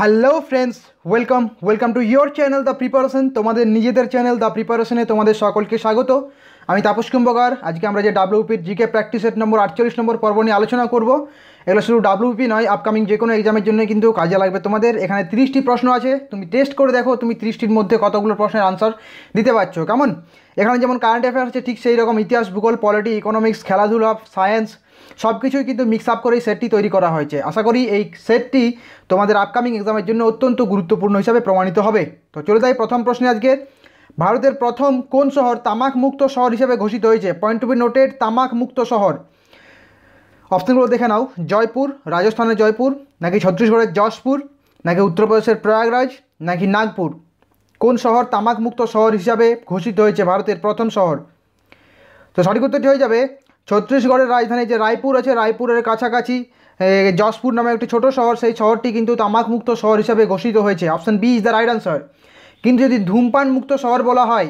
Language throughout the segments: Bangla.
Hello friends welcome welcome to your channel the preparation তোমাদের নিজেদের চ্যানেল দ্য প্রিপারেশনে তোমাদের সকলকে স্বাগত আমি তাপস কুম্ভকার আজকে আমরা যে ডাব্লিউপির জিকে প্র্যাকটিস সেট নম্বর আটচল্লিশ নম্বর পর্ব নিয়ে আলোচনা করব এগুলো শুধু ডাব্লিউপি নয় আপকামিং যে কোনো এক্সামের জন্য কিন্তু কাজে লাগবে তোমাদের এখানে তিরিশটি প্রশ্ন আছে তুমি টেস্ট করে দেখো তুমি তিরিশটির মধ্যে কতগুলো প্রশ্নের আনসার দিতে পারছো কেমন এখানে যেমন কারেন্ট অ্যাফেয়ার্স আছে ঠিক সেই রকম ইতিহাস ভূগোল পলিটি ইকোনমিক্স খেলাধুলা সায়েন্স সব কিছুই কিন্তু মিক্স আপ করে এই সেটটি তৈরি করা হয়েছে আশা করি এই সেটটি তোমাদের আপকামিং এক্সামের জন্য অত্যন্ত গুরুত্বপূর্ণ হিসাবে প্রমাণিত হবে তো চলে যাই প্রথম প্রশ্নে আজকের ভারতের প্রথম কোন শহর তামাক মুক্ত শহর হিসেবে ঘোষিত হয়েছে পয়েন্ট টু বি নোটেড তামাক মুক্ত শহর অপশানগুলো দেখে নাও জয়পুর রাজস্থানের জয়পুর নাকি ছত্তিশগড়ের যশপুর নাকি উত্তরপ্রদেশের প্রয়াগরাজ নাকি নাগপুর কোন শহর তামাক মুক্ত শহর হিসাবে ঘোষিত হয়েছে ভারতের প্রথম শহর তো সঠিক উত্তরটি হয়ে যাবে ছত্তিশগড়ের রাজধানী যে রায়পুর আছে রায়পুরের কাছাকাছি যশপুর নামে একটি ছোট শহর সেই শহরটি কিন্তু তামাকমুক্ত শহর হিসেবে ঘোষিত হয়েছে option B is the right answer কিন্তু যদি ধূমপান মুক্ত শহর বলা হয়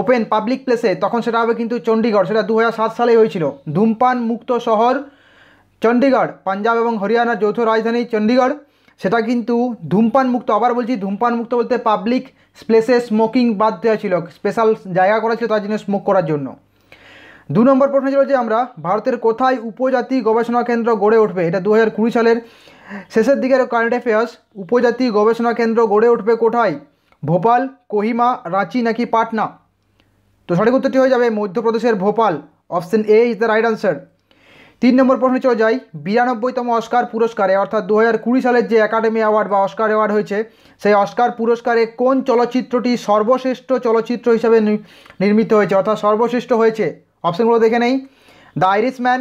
ওপেন পাবলিক প্লেসে তখন সেটা হবে কিন্তু চণ্ডীগড় সেটা দু হাজার সালে হয়েছিল ধূমপান মুক্ত শহর চণ্ডীগড় পাঞ্জাব এবং হরিয়ানার যৌথ রাজধানী চণ্ডীগড় সেটা কিন্তু ধূমপান মুক্ত আবার বলছি ধূমপান মুক্ত বলতে পাবলিক প্লেসে স্মোকিং বাদ দেওয়া ছিল স্পেশাল জায়গা করা ছিল তার জন্য স্মোক করার জন্য দু নম্বর প্রশ্ন ছিল যে আমরা ভারতের কোথায় উপজাতি গবেষণা কেন্দ্র গড়ে উঠবে এটা দু হাজার কুড়ি সালের শেষের দিকের কারেন্ট অ্যাফেয়ার্স উপজাতি গবেষণা কেন্দ্র গড়ে উঠবে কোথায় ভোপাল কোহিমা রাঁচি নাকি পাটনা তো সঠিক উত্তরটি হয়ে যাবে মধ্যপ্রদেশের Bhopal option A is the right answer তিন নম্বর প্রশ্নে চলে যাই বিরানব্বইতম অস্কার পুরস্কারে অর্থাৎ দু হাজার সালের যে একাডেমি অ্যাওয়ার্ড বা অস্কার অ্যাওয়ার্ড হয়েছে সেই অস্কার পুরস্কারে কোন চলচ্চিত্রটি সর্বশ্রেষ্ঠ চলচ্চিত্র হিসাবে নির্মিত হয়েছে অর্থাৎ সর্বশ্রেষ্ঠ হয়েছে অপশানগুলো দেখে নেই দ্য ম্যান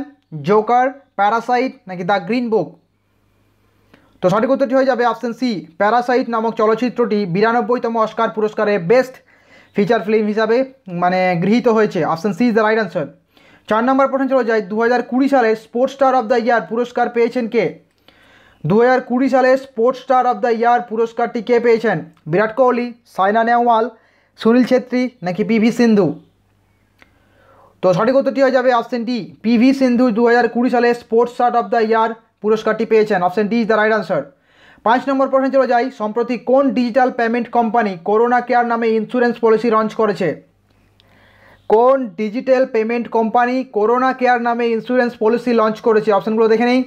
জোকার প্যারাসাইট নাকি দ্য গ্রিন বুক তো সঠিক উত্তরটি হয়ে যাবে অপশান সি প্যারাসাইট নামক চলচ্চিত্রটি বিরানব্বইতম অস্কার পুরস্কারে বেস্ট ফিচার ফিল্ম হিসাবে মানে গৃহীত হয়েছে option C is the right answer চার নম্বর প্রশ্ন চলে যায় দু হাজার কুড়ি সালে sports star of the year পুরস্কার পেয়েছেন কে দু হাজার কুড়ি সালে sports star of the year পুরস্কারটি কে পেয়েছেন বিরাট কোহলি সাইনা নেহওয়াল সুনীল ছেত্রী নাকি পিভি সিন্ধু তো সঠিক উত্তরটি হয়ে যাবে অপশন ডি পিভি সিন্ধু দু হাজার কুড়ি সালে স্পোর্টস শার্ট অফ দ্য ইয়ার পুরস্কারটি পেয়েছেন option D is the right answer পাঁচ নম্বর প্রশ্ন চলে যাই সম্প্রতি কোন digital payment company corona care নামে ইন্স্যুরেন্স পলিসি লঞ্চ করেছে কোন digital payment company corona care নামে ইন্স্যুরেন্স পলিসি লঞ্চ করেছে অপশানগুলো দেখে নেই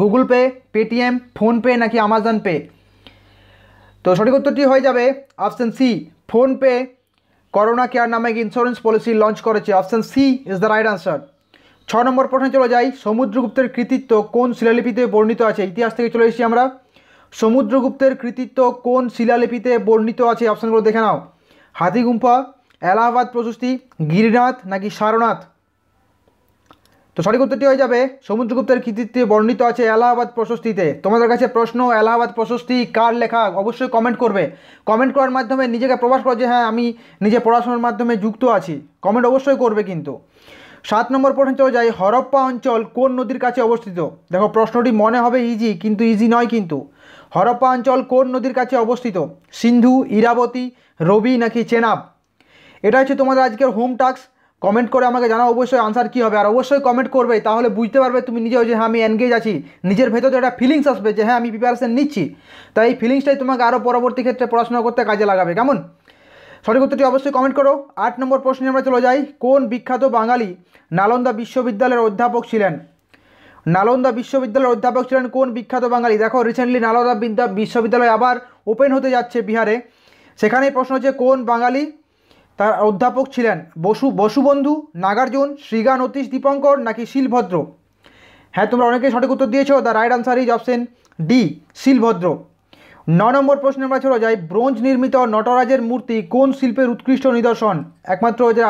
গুগল পে পেটিএম ফোনপে নাকি আমাজন পে তো সঠিক উত্তরটি হয়ে যাবে option C PhonePe corona care নামে এক ইন্স্যুরেন্স পলিসি লঞ্চ করেছে option C is the right answer ছ নম্বর প্রশ্নে চলে যাই সমুদ্রগুপ্তের কৃতিত্ব কোন শিলালিপিতে বর্ণিত আছে ইতিহাস থেকে চলে এসেছি আমরা সমুদ্রগুপ্তের কৃতিত্ব কোন শিলালিপিতে বর্ণিত আছে অপশানগুলো দেখে নাও হাতিগুম্ফা এলাহাবাদ প্রশস্তি গিরিনাথ নাকি সারনাথ তো সঠিক উত্তরটি হয়ে যাবে সমুদ্রগুপ্তের কৃতিত্বে বর্ণিত আছে এলাহাবাদ প্রশস্তিতে তোমাদের কাছে প্রশ্ন এলাহাবাদ প্রশস্তি কার লেখা অবশ্যই কমেন্ট করবে কমেন্ট করার মাধ্যমে নিজেকে প্রকাশ করো যে হ্যাঁ আমি নিজে পড়াশোনার মাধ্যমে যুক্ত আছি কমেন্ট অবশ্যই করবে কিন্তু সাত নম্বর প্রশ্ন চলে যাই হরপ্পা অঞ্চল কোন নদীর কাছে অবস্থিত দেখো প্রশ্নটি মনে হবে ইজি কিন্তু ইজি নয় কিন্তু হরপ্পা অঞ্চল কোন নদীর কাছে অবস্থিত সিন্ধু ইরাবতী রবি নাকি চেনাব এটা হচ্ছে তোমাদের আজকের হোম টাস্ক কমেন্ট করে আমাকে জানাও অবশ্যই আনসার কী হবে আর অবশ্যই কমেন্ট করবে তাহলে বুঝতে পারবে তুমি নিজেও যে হ্যাঁ আমি এনগেজ আছি নিজের ভেতরে একটা ফিলিংস আসবে যে হ্যাঁ আমি প্রিপারেশান নিচ্ছি তাই এই ফিলিংসটাই তোমাকে আরও পরবর্তী ক্ষেত্রে পড়াশোনা করতে কাজে লাগাবে কেমন সঠিক উত্তরটি অবশ্যই কমেন্ট করো আট নম্বর প্রশ্নে আমরা চলে যাই কোন বিখ্যাত বাঙালি নালন্দা বিশ্ববিদ্যালয়ের অধ্যাপক ছিলেন নালন্দা বিশ্ববিদ্যালয়ের অধ্যাপক ছিলেন কোন বিখ্যাত বাঙালি দেখো রিসেন্টলি নালন্দা বিদ্যা বিশ্ববিদ্যালয় আবার ওপেন হতে যাচ্ছে বিহারে সেখানেই প্রশ্ন হচ্ছে কোন বাঙালি তার অধ্যাপক ছিলেন বসু বসুবন্ধু নাগার্জুন শ্রীগান অতীশ দীপঙ্কর নাকি শিলভদ্র হ্যাঁ তোমরা অনেকেই সঠিক উত্তর দিয়েছ the right answer is option D Shilabhadra ন নম্বর প্রশ্নে আমরা ছড়া যাই ব্রোঞ্জ নির্মিত নটরাজের মূর্তি কোন শিল্পের উৎকৃষ্ট নিদর্শন একমাত্র যে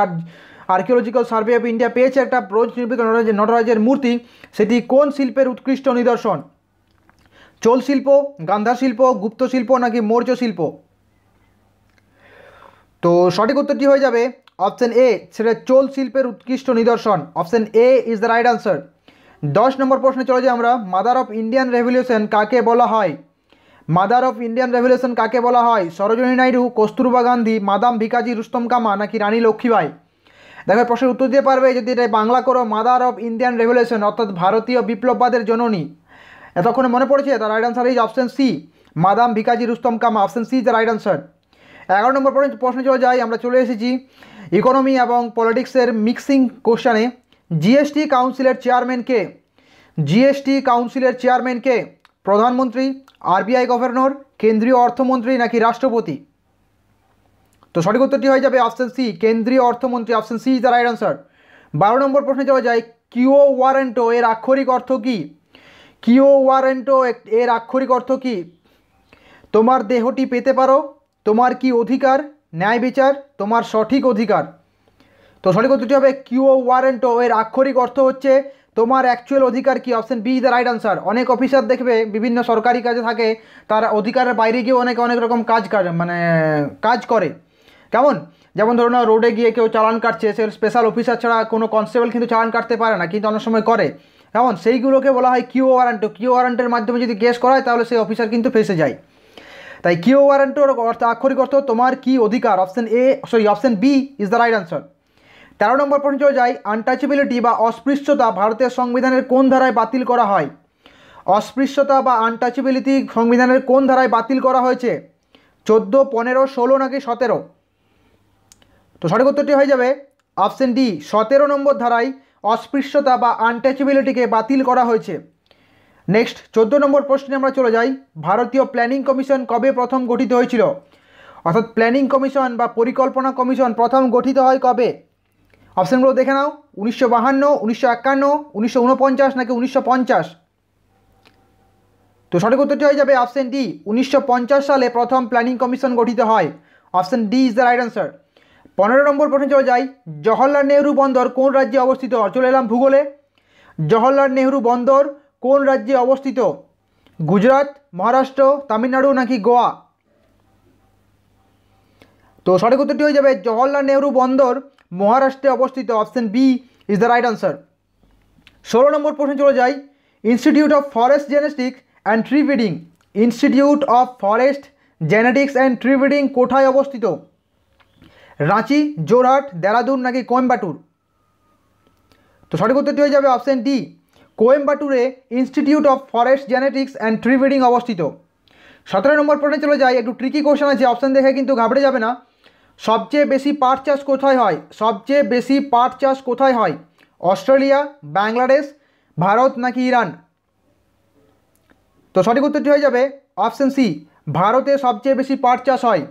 আর্কিওলজিক্যাল সার্ভে অফ ইন্ডিয়া পেয়েছে একটা ব্রোঞ্জ নির্মিত নটরাজের নটরাজের মূর্তি সেটি কোন শিল্পের উৎকৃষ্ট নিদর্শন চোল শিল্প গান্ধার শিল্প গুপ্ত শিল্প নাকি মৌর্য শিল্প তো সঠিক উত্তরটি হয়ে যাবে অপশান এ সেটা চোল শিল্পের উৎকৃষ্ট নিদর্শন option A is the right answer দশ নম্বর প্রশ্নে চলে যাই আমরা মাদার অফ ইন্ডিয়ান রেভলিউশন কাকে বলা হয় মাদার অফ ইন্ডিয়ান রেভলিউশন কাকে বলা হয় সরোজনী নাইডু কস্তুরবা গান্ধী মাদাম ভিকাজি রুস্তম কামা নাকি রানী লক্ষ্মীবাই দেখো প্রশ্নের উত্তর দিতে পারবে যদি এটা বাংলা করো মাদার অফ ইন্ডিয়ান রেভলিউশন অর্থাৎ ভারতীয় বিপ্লববাদের জননী এতক্ষণে মনে পড়েছে তার right answer is option C madam Bhikaji Rustom Cama option C is the right answer এগারো নম্বর পর্যন্ত প্রশ্ন চলে যাই আমরা চলে এসেছি ইকোনমি এবং পলিটিক্সের মিক্সিং কোশ্চানে জিএসটি কাউন্সিলের চেয়ারম্যানকে জিএসটি কাউন্সিলের চেয়ারম্যানকে প্রধানমন্ত্রী আরবিআই গভর্নর কেন্দ্রীয় অর্থমন্ত্রী নাকি রাষ্ট্রপতি তো সঠিক উত্তরটি হয়ে যাবে অপশান সি কেন্দ্রীয় অর্থমন্ত্রী option C is the right answer বারো নম্বর প্রশ্নে যাওয়া যায় কিও ওয়ারেন্টো এর আক্ষরিক অর্থ কী কিও ওয়ারেন্টো এর আক্ষরিক অর্থ কী তোমার দেহটি পেতে পারো তোমার কি অধিকার ন্যায় বিচার তোমার সঠিক অধিকার তো সঠিক উত্তরটি হবে কিউ ওয়ারেন্টো এর আক্ষরিক অর্থ হচ্ছে তোমার অ্যাকচুয়াল অধিকার কি option B the right answer অনেক অফিসার দেখবে বিভিন্ন সরকারি কাজে থাকে তার অধিকারের বাইরে গিয়ে অনেকে অনেক রকম কাজ মানে কাজ করে কেমন যেমন ধরো না রোডে গিয়ে কেউ চালান কাটছে সে স্পেশাল অফিসার ছাড়া কোনো কনস্টেবল কিন্তু চালান কাটতে পারে না কিন্তু অনেক সময় করে কেমন সেইগুলোকে বলা হয় কিউ ওয়ারেন্ট কিউ ওয়ারেন্টের মাধ্যমে যদি কেস করা হয় তাহলে সেই অফিসার কিন্তু ফেসে যায় তাই কিও অর্থ আক্ষরিক অর্থ তোমার কি অধিকার option A sorry option B is the right answer তেরো নম্বর পর্যন্ত যাই আনটাচেবিলিটি বা অস্পৃশ্যতা ভারতের সংবিধানের কোন ধারায় বাতিল করা হয় অস্পৃশ্যতা বা আনটাচেবিলিটি সংবিধানের কোন ধারায় বাতিল করা হয়েছে চোদ্দো পনেরো ষোলো নাকি সতেরো তো সঠিক উত্তরটি হয়ে যাবে অপশান ডি সতেরো নম্বর ধারায় অস্পৃশ্যতা বা আনটাচেবিলিটিকে বাতিল করা হয়েছে নেক্সট চোদ্দো নম্বর প্রশ্নে আমরা চলে যাই ভারতীয় প্ল্যানিং কমিশন কবে প্রথম গঠিত হয়েছিল অর্থাৎ প্ল্যানিং কমিশন বা পরিকল্পনা কমিশন প্রথম গঠিত হয় কবে অপশানগুলো দেখে নাও উনিশশো বাহান্ন উনিশশো একান্ন উনিশশো উনপঞ্চাশ নাকি উনিশশো পঞ্চাশ তো সঠিক উত্তরটি হয়ে যাবে অপশান ডি উনিশশো সালে প্রথম প্ল্যানিং কমিশন গঠিত হয় option D is the right answer পনেরো নম্বর প্রশ্নে চলে যাই জওহরলাল নেহরু বন্দর কোন রাজ্যে অবস্থিত চলে এলাম ভূগোলে জওহরলাল নেহরু বন্দর কোন রাজ্যে অবস্থিত গুজরাট মহারাষ্ট্র তামিলনাড়ু নাকি গোয়া তো সঠিক উত্তরটি হয়ে যাবে জওহরলাল নেহরু বন্দর মহারাষ্ট্রে অবস্থিত option B is the right answer ষোলো নম্বর প্রশ্ন চলে যাই institute of forest genetics and tree breeding institute of forest genetics and tree breeding কোথায় অবস্থিত রাঁচি জোরহাট দেরাদুন নাকি কোয়েম্বাটুর তো সঠিক উত্তরটি হয়ে যাবে অপশন ডি কোয়েম্বাটুরে institute of forest genetics and tree breeding অবস্থিত সতেরো নম্বর প্রশ্নে চলে যায় একটু ট্রিকি কোশ্চেন আছে অপশান দেখে কিন্তু ঘাবড়ে যাবে না সবচেয়ে বেশি পাট চাষ কোথায় হয় সবচেয়ে বেশি পাট চাষ কোথায় হয় অস্ট্রেলিয়া বাংলাদেশ ভারত নাকি ইরান তো সঠিক উত্তরটি হয়ে যাবে অপশান সি ভারতে সবচেয়ে বেশি পাট চাষ হয়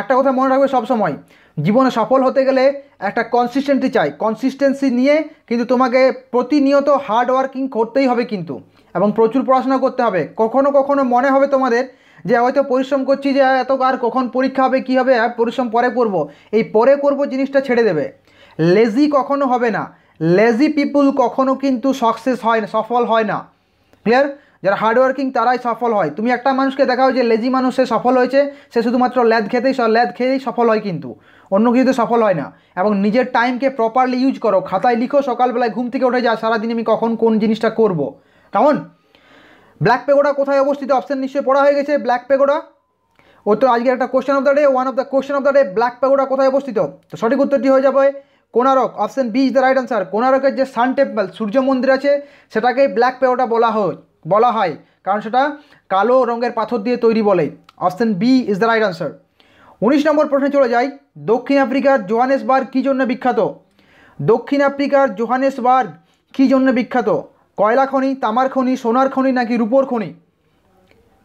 একটা কথা মনে রাখবে সবসময় জীবনে সফল হতে গেলে একটা কনসিস্টেন্সি চাই কনসিস্টেন্সি নিয়ে কিন্তু তোমাকে প্রতিনিয়ত হার্ড ওয়ার্কিং করতেই হবে কিন্তু এবং প্রচুর পড়াশোনা করতে হবে কখনো কখনো মনে হবে তোমাদের যে হয়তো পরিশ্রম করছি যে এত আর কখন পরীক্ষা হবে কী হবে হ্যাঁ, পরিশ্রম পরে করব। এই পরে করব জিনিসটা ছেড়ে দেবে লেজি কখনো হবে না লেজি পিপুল কখনো কিন্তু সাকসেস হয় না সফল হয় না ক্লিয়ার যারা হার্ডওয়ার্কিং তারাই সফল হয় তুমি একটা মানুষকে দেখাও যে লেজি মানুষ সে সফল হয়েছে সে শুধুমাত্র ল্যাদ খেতেই ল্যাদ খেয়েই সফল হয় কিন্তু অন্য কিছুতে সফল হয় না এবং নিজের টাইমকে প্রপারলি ইউজ করো খাতায় লিখো সকালবেলায় ঘুম থেকে উঠে যা সারাদিন আমি কখন কোন জিনিসটা করব। কেমন ব্ল্যাক পেগোডা কোথায় অবস্থিত অপশান নিশ্চয়ই পড়া হয়ে গেছে ব্ল্যাক পেগোডা ও তো আজকের একটা question of the day one of the question of the day black pagoda কোথায় অবস্থিত তো সঠিক উত্তরটি হয়ে যাবে Konark option B is the right answer কোনারকের যে সান টেম্পল সূর্য মন্দির আছে সেটাকেই ব্ল্যাক পেগোডা বলা হয় বলা হয় কারণ সেটা কালো রঙের পাথর দিয়ে তৈরি বলে option B is the right answer উনিশ নম্বর প্রশ্নে চলে যাই দক্ষিণ আফ্রিকার জোহানেসবার্গ কী জন্য বিখ্যাত দক্ষিণ আফ্রিকার জোহানেসবার্গ কী জন্য বিখ্যাত কয়লা খনি তামার খনি সোনার খনি নাকি রূপোর খনি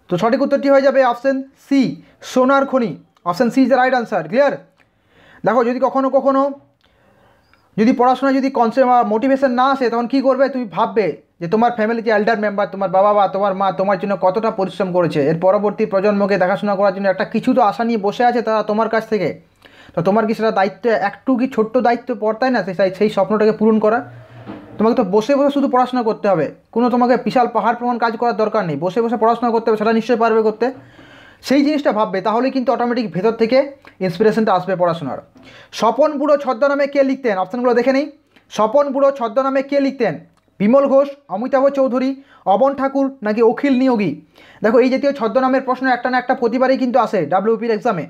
তো সঠিক উত্তরটি হয়ে যাবে অপশান সি সোনার খনি option C is the right answer clear দেখো যদি কখনো কখনো যদি পড়াশোনায় যদি কনসে মোটিভেশন না আসে তখন কি করবে তুমি ভাববে যে তোমার ফ্যামিলিতে এল্ডার মেম্বার তোমার বাবা বা তোমার মা তোমার জন্য কতটা পরিশ্রম করেছে এর পরবর্তী প্রজন্মকে দেখাশোনা করার জন্য একটা কিছু তো আশা নিয়ে বসে আছে তারা তোমার কাছ থেকে তো তোমার কি সেটা দায়িত্ব একটু কি ছোট্ট দায়িত্ব পড়তাই না সেই সেই স্বপ্নটাকে পূরণ করা তোমাকে তো বসে বসে শুধু পড়াশোনা করতে হবে কোনো তোমাকে বিশাল পাহাড় প্রমাণ কাজ করার দরকার নেই বসে বসে পড়াশোনা করতে হবে সেটা নিশ্চয়ই পারবে করতে সেই জিনিসটা ভাববে তাহলে কিন্তু অটোমেটিক ভেতর থেকে ইন্সপিরেশনটা আসবে পড়াশোনার স্বপন বুড়ো ছদ্মনামে কে লিখতেন অপশানগুলো দেখে নেই স্বপন বুড়ো ছদ্মনামে কে লিখতেন বিমল ঘোষ অমিতাভ চৌধুরী অবন ঠাকুর নাকি অখিল নিয়োগী দেখো এই জাতীয় ছদ্মনামের প্রশ্ন একটা না একটা প্রতিবারই কিন্তু আসে ডাব্লিউপির এক্সামে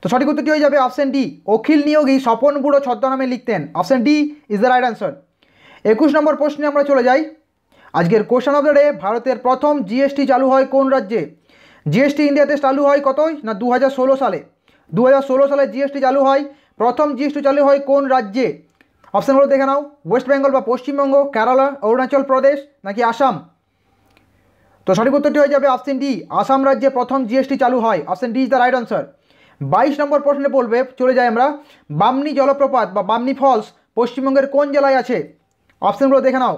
তো সঠিক উত্তরটি হয়ে যাবে অপশান ডি অখিল নিয়োগী স্বপন বুড়ো ছদ্মনামে লিখতেন option D is the right answer একুশ নম্বর প্রশ্নে আমরা চলে যাই আজকের কোশ্চান অফ দ্য ডে ভারতের প্রথম জিএসটি চালু হয় কোন রাজ্যে জিএসটি ইন্ডিয়াতে চালু হয় কত না দু সালে দু সালে জিএসটি চালু হয় প্রথম জিএসটি চালু হয় কোন রাজ্যে অপশানগুলো দেখে নাও ওয়েস্ট বেঙ্গল বা পশ্চিমবঙ্গ কেরালা অরুণাচল প্রদেশ নাকি আসাম তো সঠিক উত্তরটি হয়ে যাবে অপশান ডি আসাম রাজ্যে প্রথম জিএসটি চালু হয় option D is the right answer বাইশ নম্বর প্রশ্নে বলবে চলে যাই আমরা বামনি জলপ্রপাত বা বামনি ফলস পশ্চিমবঙ্গের কোন জেলায় আছে অপশানগুলো দেখে নাও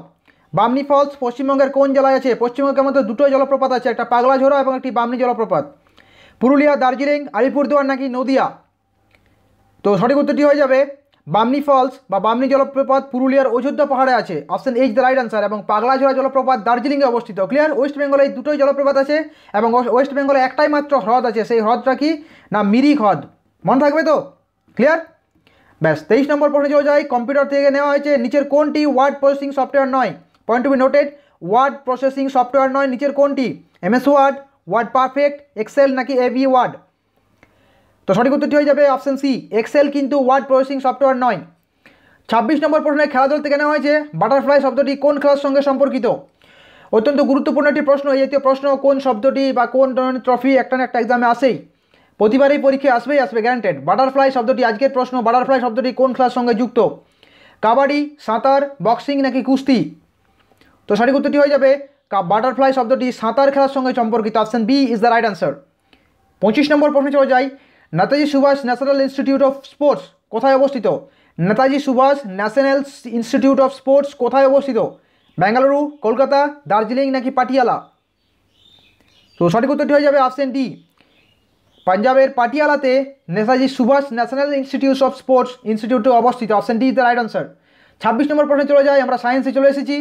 বামনি ফলস পশ্চিমবঙ্গের কোন জেলায় আছে পশ্চিমবঙ্গের মধ্যে দুটো জলপ্রপাত আছে একটা পাগলাঝোরা এবং একটি বামনি জলপ্রপাত পুরুলিয়া দার্জিলিং আলিপুরদুয়ার নাকি নদিয়া তো সঠিক উত্তরটি হয়ে যাবে বামনি ফলস বা বামনি জলপ্রপাত পুরুলিয়ার অযোধ্যা পাহাড়ে আছে option H the right answer এবং পাগলাঝোড়া জলপ্রপাত দার্জিলিংয়ে অবস্থিত ক্লিয়ার ওয়েস্ট বেঙ্গলে দুটোই জলপ্রপাত আছে এবং ওয়েস্ট বেঙ্গলে একটাই মাত্র হ্রদ আছে সেই হ্রদটা কি না মিরি হ্রদ মনে থাকবে তো ক্লিয়ার ব্যাস তেইশ নম্বর প্রশ্ন চলে যায় কম্পিউটার থেকে নেওয়া হয়েছে নিচের কোনটি ওয়ার্ড প্রসেসিং সফটওয়্যার নয় point to be noted word processing software নয় নিচের কোনটি MS Word word perfect excel নাকি এবি ওয়ার্ড তো সঠিক উত্তরটি হয়ে যাবে অপশান সি এক্সেল কিন্তু ওয়ার্ড প্রসেসিং সফটওয়্যার নয় ছাব্বিশ নম্বর প্রশ্নে খেলাধুল থেকে নেওয়া হয়েছে বাটারফ্লাই শব্দটি কোন খেলার সঙ্গে সম্পর্কিত অত্যন্ত গুরুত্বপূর্ণ একটি প্রশ্ন এই জাতীয় প্রশ্ন কোন শব্দটি বা কোন ধরনের ট্রফি একটা না একটা এক্সামে আসেই প্রতিবারই পরীক্ষায় আসবেই আসবে গ্যারান্টেড বাটারফ্লাই শব্দটি আজকের প্রশ্ন বাটারফ্লাই শব্দটি কোন খেলার সঙ্গে যুক্ত কাবাডি সাঁতার বক্সিং নাকি কুস্তি তো সঠিক উত্তরটি হয়ে যাবে বাটারফ্লাই শব্দটি সাঁতার খেলার সঙ্গে সম্পর্কিত option B is the right answer পঁচিশ নম্বর প্রশ্নে চলে যায় Netaji Subhas national institute of sports কোথায় অবস্থিত Netaji Subhas national institute of sports কোথায় অবস্থিত বেঙ্গালুরু কলকাতা দার্জিলিং নাকি পাটিয়ালা তো সঠিক উত্তরটি হয়ে যাবে অপশান ডি পাঞ্জাবের পাটিয়ালাতে Netaji Subhas national institute of sports ইনস্টিটিউটে অবস্থিত option D is the right answer ছাব্বিশ নম্বর প্রশ্নে চলে যাই আমরা সায়েন্সে চলে এসেছি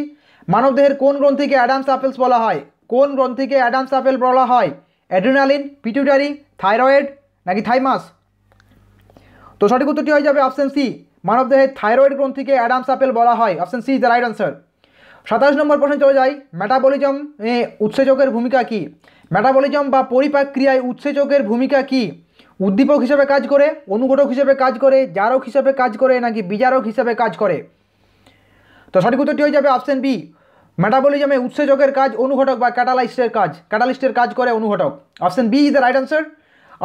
মানবদেহের কোন গ্রন্থিকে অ্যাডামস অ্যাপেলস বলা হয় কোন গ্রন্থিকে অ্যাডামস অ্যাপেল বলা হয় অ্যাড্রিনালিন পিটুটারি থাইরয়েড নাকি থাইমাস তো সঠিক উত্তরটি হয়ে যাবে অপশান সি মানবদেহের থাইরয়েড গ্রন্থিকে অ্যাডামস আপেল বলা হয় option C is the right answer সাতাশ নম্বর প্রশ্নে চলে যাই ম্যাটাবলিজম উৎসেচকের ভূমিকা কি ম্যাটাবলিজম বা পরিপাক ক্রিয়ায় উৎসেচকের ভূমিকা কি উদ্দীপক হিসেবে কাজ করে অনুঘটক হিসেবে কাজ করে জারক হিসেবে কাজ করে নাকি বিজারক হিসেবে কাজ করে তো সঠিক উত্তরটি হয়ে যাবে অপশান বি ম্যাটাবলিজমে উৎসেচকের কাজ অনুঘটক বা ক্যাটালাইস্টের কাজ ক্যাটালিস্টের কাজ করে অনুঘটক option B is the right answer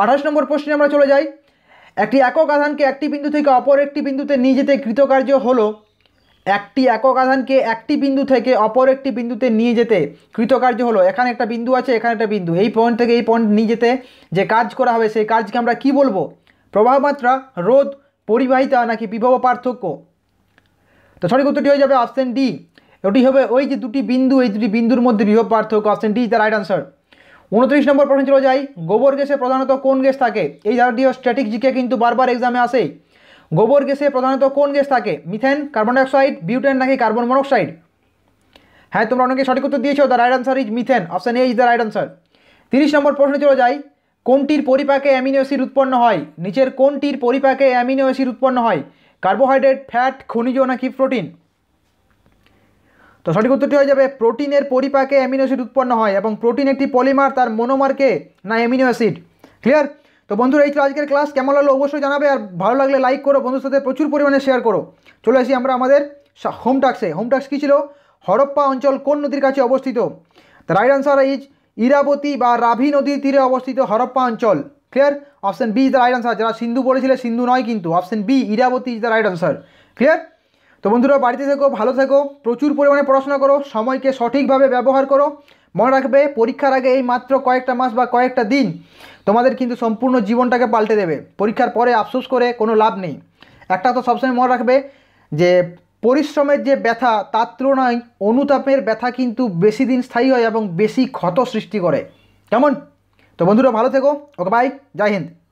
আঠাশ নম্বর প্রশ্নে আমরা চলে যাই একটি একক আধানকে একটি বিন্দু থেকে অপর একটি বিন্দুতে নিয়ে যেতে কৃতকার্য হলো একটি একক আধানকে একটি বিন্দু থেকে অপর একটি বিন্দুতে নিয়ে যেতে কৃতকার্য হলো এখানে একটা বিন্দু আছে এখানে একটা বিন্দু এই পয়েন্ট থেকে এই পয়েন্ট নিয়ে যেতে যে কাজ করা হবে সেই কাজকে আমরা কি বলবো প্রবাহমাত্রা রোধ পরিবাহিতা নাকি বিভব পার্থক্য তো সঠিক উত্তরটি হয়ে যাবে অপশান ডি ওটি হবে ওই যে দুটি বিন্দু এই দুটি বিন্দুর মধ্যে বিভব পার্থক্য option D is the right answer উনত্রিশ নম্বর প্রশ্ন চলে যাই গোবর গ্যাসে প্রধানত কোন গ্যাস থাকে এই জাতীয় স্ট্যাটিক জিকে কিন্তু বারবার এক্সামে আসে গোবর গ্যাসে প্রধানত কোন গ্যাস থাকে মিথেন কার্বন ডাইঅক্সাইড বিউটেন নাকি কার্বন মনোক্সাইড হ্যাঁ তোমরা অনেকে সঠিক উত্তর দিয়েছো the right answer is methane option A is the right answer তিরিশ নম্বর প্রশ্ন চলে যাই কোনটির পরিপাকে অ্যামিনো অ্যাসিড উৎপন্ন হয় নিচের কোনটির পরিপাকে অ্যামিনো অ্যাসিড উৎপন্ন হয় কার্বোহাইড্রেট ফ্যাট খনিজ নাকি প্রোটিন তো সঠিক উত্তরটি হয়ে যাবে প্রোটিনের পরিপাকে অ্যামিনো অ্যাসিড উৎপন্ন হয় এবং প্রোটিন একটি পলিমার তার মনোমারকে না অ্যামিনো অ্যাসিড ক্লিয়ার তো বন্ধুরা এই ছিল আজকের ক্লাস কেমন লাগলো অবশ্যই জানাবে আর ভালো লাগলে লাইক করো বন্ধুর সাথে প্রচুর পরিমাণে শেয়ার করো চলে আসি আমরা আমাদের হোম টাক্সে হোম টাক্স কী ছিল হরপ্পা অঞ্চল কোন নদীর কাছে অবস্থিত the right answer is Iravati বা রাভি নদীর তীরে অবস্থিত হরপ্পা অঞ্চল clear option B is the right answer যারা সিন্ধু পড়েছিলে সিন্ধু নয় কিন্তু option B Iravati is the right answer clear তো বন্ধুরা বাড়িতে থেকো ভালো থেকো প্রচুর পরিমাণে পড়াশোনা করো সময়কে সঠিকভাবে ব্যবহার করো মনে রাখবে পরীক্ষার আগে এই মাত্র কয়েকটা মাস বা কয়েকটা দিন তোমাদের কিন্তু সম্পূর্ণ জীবনটাকে পাল্টে দেবে পরীক্ষার পরে আফসোস করে কোনো লাভ নেই একটা তো সবসময় মনে রাখবে যে পরিশ্রমের যে ব্যথা তার তুলনায় অনুতাপের ব্যথা কিন্তু বেশি দিন স্থায়ী হয় এবং বেশি ক্ষত সৃষ্টি করে কেমন তো বন্ধুরা ভালো থেকো ওকে বাই জয় হিন্দ